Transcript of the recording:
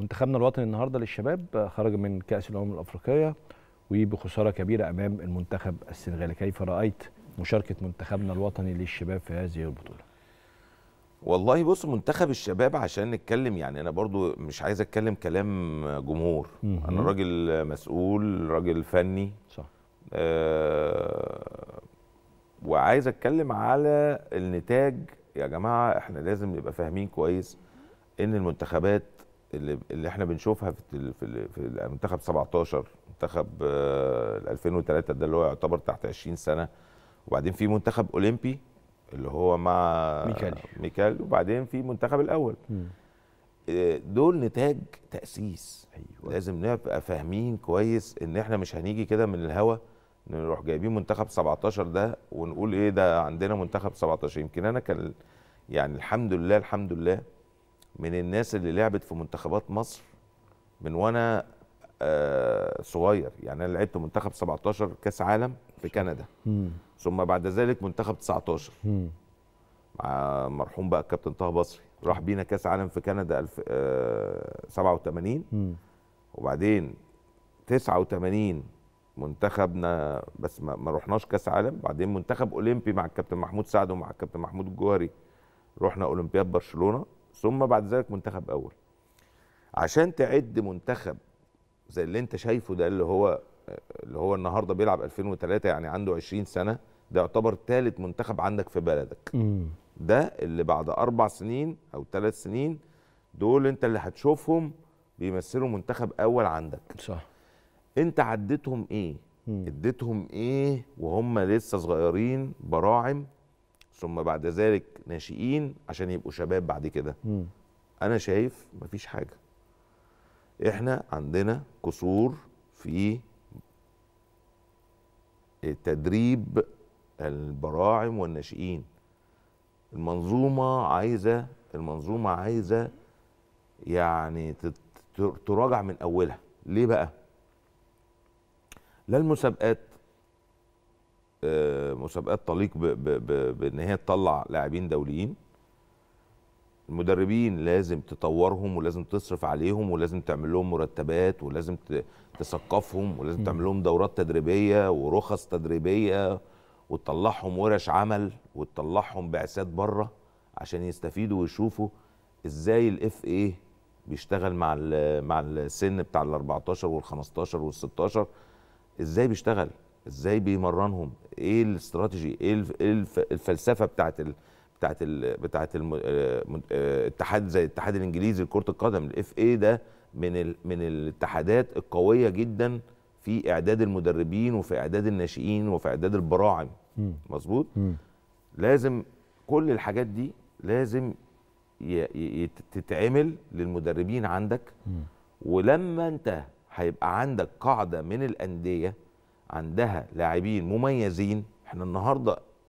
منتخبنا الوطني النهارده للشباب آه، خرج من كاس الامم الافريقيه وبخساره كبيره امام المنتخب السنغالي كيف رايت مشاركه منتخبنا الوطني للشباب في هذه البطوله والله بص منتخب الشباب عشان نتكلم يعني انا برضو مش عايز اتكلم كلام جمهور مم. انا راجل مسؤول راجل فني صح آه وعايز اتكلم على النتاج يا جماعه احنا لازم نبقى فاهمين كويس ان المنتخبات اللي, اللي احنا بنشوفها في في, في 17 منتخب 2003 آه، ده اللي هو يعتبر تحت 20 سنه وبعدين في منتخب اولمبي اللي هو مع ميكال ميكال وبعدين في منتخب الاول آه، دول نتاج تاسيس أيوة. لازم نبقى فاهمين كويس ان احنا مش هنيجي كده من الهوا نروح جايبين منتخب 17 ده ونقول ايه ده عندنا منتخب 17 يمكن انا كان يعني الحمد لله الحمد لله من الناس اللي لعبت في منتخبات مصر من وانا آه، صغير يعني انا لعبت منتخب 17 كاس عالم في كندا ثم بعد ذلك منتخب 19 مع مرحوم بقى الكابتن طه بصري راح بينا كاس عالم في كندا 87 آه، وبعدين 89 منتخبنا بس ما رحناش كاس عالم بعدين منتخب اولمبي مع الكابتن محمود سعد ومع الكابتن محمود الجوهري رحنا اولمبياد برشلونه ثم بعد ذلك منتخب اول عشان تعد منتخب زي اللي انت شايفه ده اللي هو اللي هو النهارده بيلعب 2003 يعني عنده 20 سنه ده يعتبر ثالث منتخب عندك في بلدك ده اللي بعد اربع سنين او ثلاث سنين دول انت اللي هتشوفهم بيمثلوا منتخب اول عندك صح انت عديتهم ايه اديتهم ايه وهم لسه صغيرين براعم ثم بعد ذلك ناشئين عشان يبقوا شباب بعد كده انا شايف مفيش حاجه احنا عندنا قصور في تدريب البراعم والناشئين المنظومه عايزه المنظومه عايزه يعني تراجع من اولها ليه بقى لا المسابقات آه، مسابقات تليق بان هي تطلع لاعبين دوليين المدربين لازم تطورهم ولازم تصرف عليهم ولازم تعمل لهم مرتبات ولازم تثقفهم ولازم تعمل لهم دورات تدريبيه ورخص تدريبيه وتطلعهم ورش عمل وتطلعهم بعثات بره عشان يستفيدوا ويشوفوا ازاي الاف ايه بيشتغل مع الـ مع السن بتاع ال 14 وال 15 وال 16 ازاي بيشتغل ازاي بيمرنهم ايه الاستراتيجي ايه, ايه الفلسفه بتاعت ال... بتاعت ال... بتاعت الاتحاد آه، آه، زي الاتحاد الانجليزي لكره القدم الاف اي ده من ال... من الاتحادات القويه جدا في اعداد المدربين وفي اعداد الناشئين وفي اعداد البراعم مظبوط لازم كل الحاجات دي لازم تتعمل للمدربين عندك ولما انت هيبقى عندك قاعده من الانديه عندها لاعبين مميزين احنا النهارده